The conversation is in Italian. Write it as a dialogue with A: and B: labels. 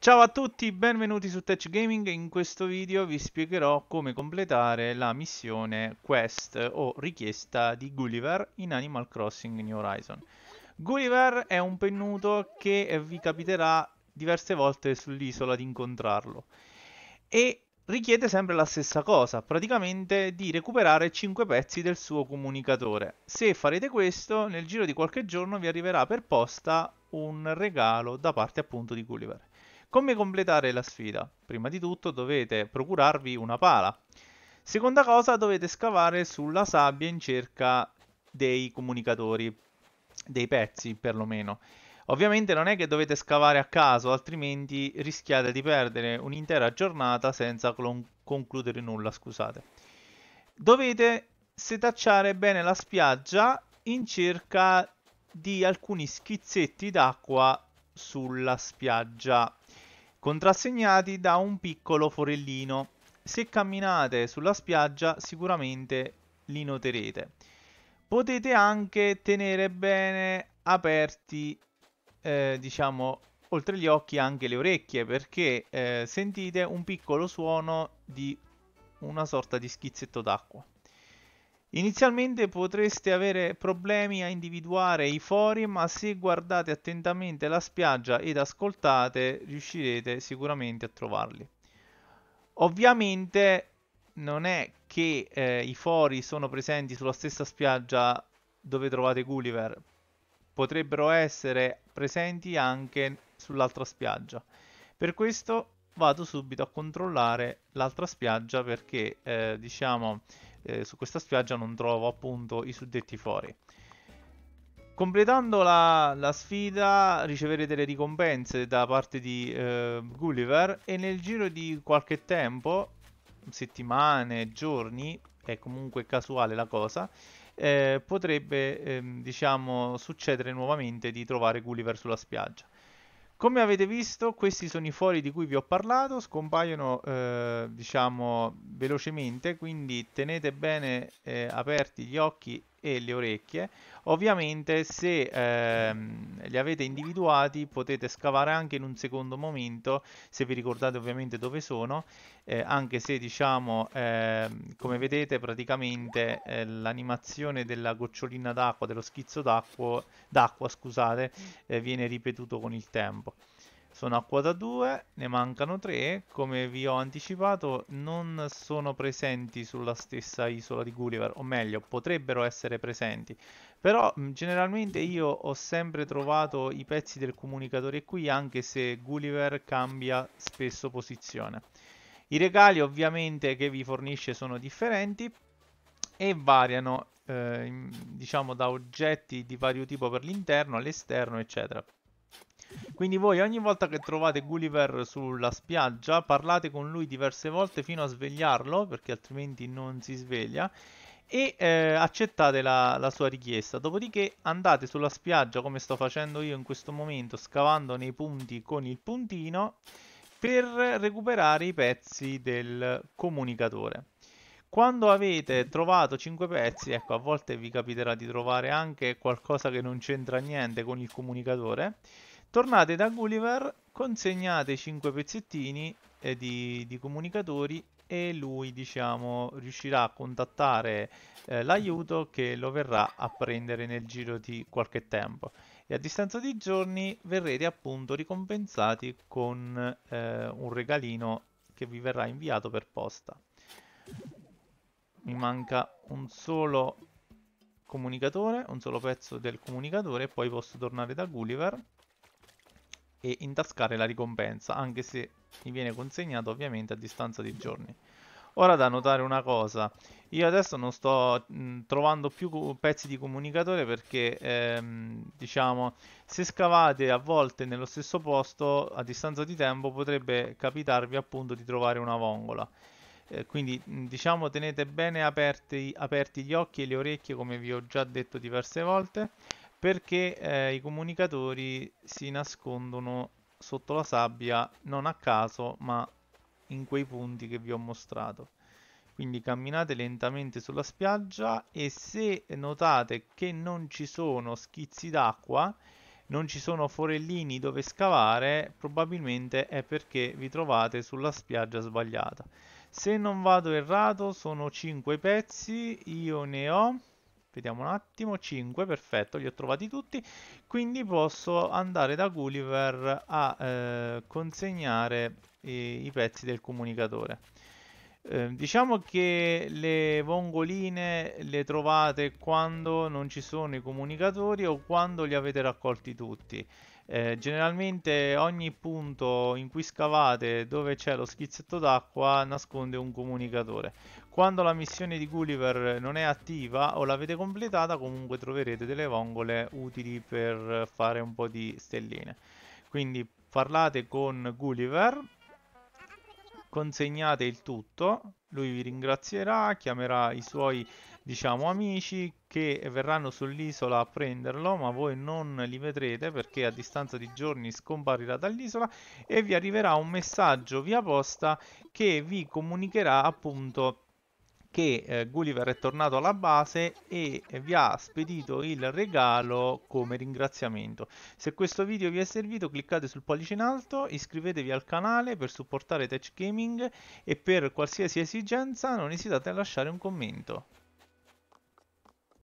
A: Ciao a tutti, benvenuti su Touch Gaming. In questo video vi spiegherò come completare la missione quest o richiesta di Gulliver in Animal Crossing New Horizon. Gulliver è un pennuto che vi capiterà diverse volte sull'isola di incontrarlo e richiede sempre la stessa cosa, praticamente di recuperare 5 pezzi del suo comunicatore. Se farete questo, nel giro di qualche giorno vi arriverà per posta un regalo da parte appunto di Gulliver. Come completare la sfida? Prima di tutto dovete procurarvi una pala. Seconda cosa, dovete scavare sulla sabbia in cerca dei comunicatori, dei pezzi perlomeno. Ovviamente non è che dovete scavare a caso, altrimenti rischiate di perdere un'intera giornata senza concludere nulla, scusate. Dovete setacciare bene la spiaggia in cerca di alcuni schizzetti d'acqua sulla spiaggia contrassegnati da un piccolo forellino. Se camminate sulla spiaggia sicuramente li noterete. Potete anche tenere bene aperti, eh, diciamo, oltre gli occhi anche le orecchie perché eh, sentite un piccolo suono di una sorta di schizzetto d'acqua. Inizialmente potreste avere problemi a individuare i fori, ma se guardate attentamente la spiaggia ed ascoltate, riuscirete sicuramente a trovarli. Ovviamente non è che eh, i fori sono presenti sulla stessa spiaggia dove trovate Gulliver, potrebbero essere presenti anche sull'altra spiaggia. Per questo vado subito a controllare l'altra spiaggia perché eh, diciamo eh, su questa spiaggia non trovo appunto i suddetti fori. Completando la, la, sfida riceverete le ricompense da parte di eh, Gulliver e nel giro di qualche tempo, settimane, giorni, è comunque casuale la cosa, eh, potrebbe ehm, diciamo succedere nuovamente di trovare Gulliver sulla spiaggia. Come avete visto, questi sono i fori di cui vi ho parlato, scompaiono eh, diciamo velocemente, quindi tenete bene eh, aperti gli occhi e le orecchie ovviamente se ehm, li avete individuati potete scavare anche in un secondo momento se vi ricordate ovviamente dove sono eh, anche se diciamo ehm, come vedete praticamente eh, l'animazione della gocciolina d'acqua dello schizzo d'acqua, scusate eh, viene ripetuto con il tempo sono a quota 2, ne mancano 3, come vi ho anticipato non sono presenti sulla stessa isola di Gulliver, o meglio potrebbero essere presenti, però mm, generalmente io ho sempre trovato i pezzi del comunicatore qui anche se Gulliver cambia spesso posizione. I regali ovviamente che vi fornisce sono differenti e variano eh, diciamo da oggetti di vario tipo per l'interno all'esterno eccetera. Quindi voi ogni volta che trovate Gulliver sulla spiaggia parlate con lui diverse volte fino a svegliarlo perché altrimenti non si sveglia e eh, accettate la, la, sua richiesta. Dopodiché andate sulla spiaggia come sto facendo io in questo momento, scavando nei punti con il puntino per recuperare i pezzi del comunicatore. Quando avete trovato 5 pezzi, ecco a volte vi capiterà di trovare anche qualcosa che non c'entra niente con il comunicatore, Tornate da Gulliver, consegnate 5 pezzettini eh, di, di, comunicatori e lui, diciamo, riuscirà a contattare eh, l'aiuto che lo verrà a prendere nel giro di qualche tempo. E a distanza di giorni verrete appunto ricompensati con eh, un regalino che vi verrà inviato per posta. Mi manca un solo comunicatore, un solo pezzo del comunicatore e poi posso tornare da Gulliver e intascare la ricompensa, anche se mi viene consegnato ovviamente a distanza di giorni. Ora da notare una cosa, io adesso non sto mh, mm, trovando più pezzi di comunicatore perché ehm, diciamo se scavate a volte nello stesso posto a distanza di tempo potrebbe capitarvi appunto di trovare una vongola. Eh, quindi mh, mm, diciamo tenete bene aperti, aperti gli occhi e le orecchie come vi ho già detto diverse volte perché eh, i comunicatori si nascondono sotto la sabbia non a caso ma in quei punti che vi ho mostrato quindi camminate lentamente sulla spiaggia e se notate che non ci sono schizzi d'acqua non ci sono forellini dove scavare probabilmente è perché vi trovate sulla spiaggia sbagliata se non vado errato sono 5 pezzi io ne ho Vediamo un attimo, 5, perfetto, li ho trovati tutti. Quindi posso andare da Gulliver a eh, consegnare i, eh, i, pezzi del comunicatore. Eh, diciamo che le vongoline le trovate quando non ci sono i comunicatori o quando li avete raccolti tutti. Eh, generalmente ogni punto in cui scavate dove c'è lo schizzetto d'acqua nasconde un comunicatore. Quando la missione di Gulliver non è attiva o l'avete completata comunque troverete delle vongole utili per fare un po' di stelline. Quindi parlate con Gulliver, consegnate il tutto, lui vi ringrazierà, chiamerà i suoi diciamo amici che verranno sull'isola a prenderlo ma voi non li vedrete perché a distanza di giorni scomparirà dall'isola e vi arriverà un messaggio via posta che vi comunicherà appunto che eh, Gulliver è tornato alla base e eh, vi ha spedito il regalo come ringraziamento. Se questo video vi è servito cliccate sul pollice in alto, iscrivetevi al canale per supportare Tech Gaming e per qualsiasi esigenza non esitate a lasciare un commento.